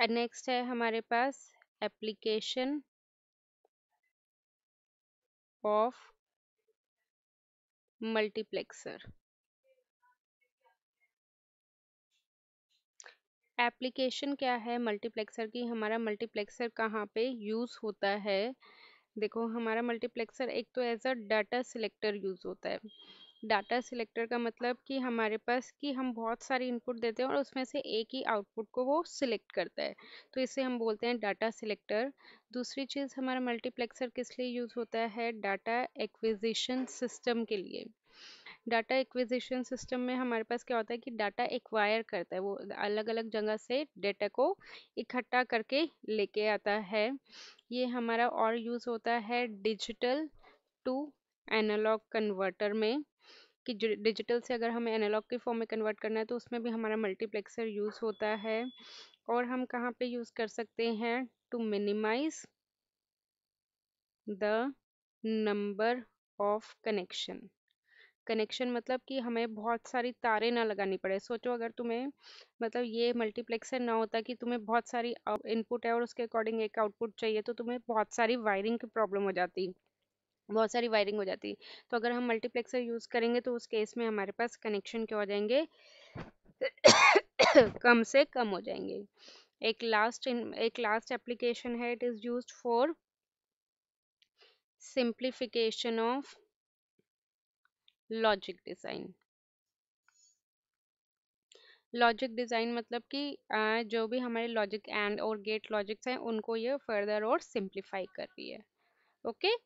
And next है हमारे पास एप्लीकेशन ऑफ मल्टीप्लेक्सर एप्लीकेशन क्या है मल्टीप्लेक्सर की हमारा मल्टीप्लेक्सर कहाँ पे यूज़ होता है देखो हमारा मल्टीप्लेक्सर एक तो as a data selector use होता है डाटा सिलेक्टर का मतलब कि हमारे पास कि हम बहुत सारी इनपुट देते हैं और उसमें से एक ही आउटपुट को वो सिलेक्ट करता है तो इसे हम बोलते हैं डाटा सिलेक्टर दूसरी चीज़ हमारा मल्टीप्लेक्सर किस लिए यूज़ होता है डाटा एक्विजिशन सिस्टम के लिए डाटा एक्विजिशन सिस्टम में हमारे पास क्या होता है कि डाटा एक्वायर करता है वो अलग अलग जगह से डाटा को इकट्ठा करके लेके आता है ये हमारा और यूज़ होता है डिजिटल टू एनालॉग कन्वर्टर में कि डिजिटल से अगर हमें एनालॉग के फॉर्म में कन्वर्ट करना है तो उसमें भी हमारा मल्टीप्लेक्सर यूज़ होता है और हम कहाँ पे यूज़ कर सकते हैं to minimize the number of connection connection मतलब कि हमें बहुत सारी तारें ना लगानी पड़े सोचो अगर तुम्हें मतलब ये मल्टीप्लेक्सर ना होता कि तुम्हें बहुत सारी इनपुट है और उसके अकॉर्डिंग एक आउटपुट चाहिए तो तुम्हें बहुत सारी वायरिंग की प्रॉब्लम हो जाती बहुत सारी वायरिंग हो जाती है तो अगर हम मल्टीप्लेक्सर यूज़ करेंगे तो उस केस में हमारे पास कनेक्शन क्या हो जाएंगे कम से कम हो जाएंगे एक लास्ट इन एक लास्ट एप्लीकेशन है it is use for simplification of logic design logic design मतलब कि जो भी हमारे लॉजिक एंड और गेट लॉजिक्स हैं उनको ये फर्दर और सिंप्लीफाई कर रही है ओके okay?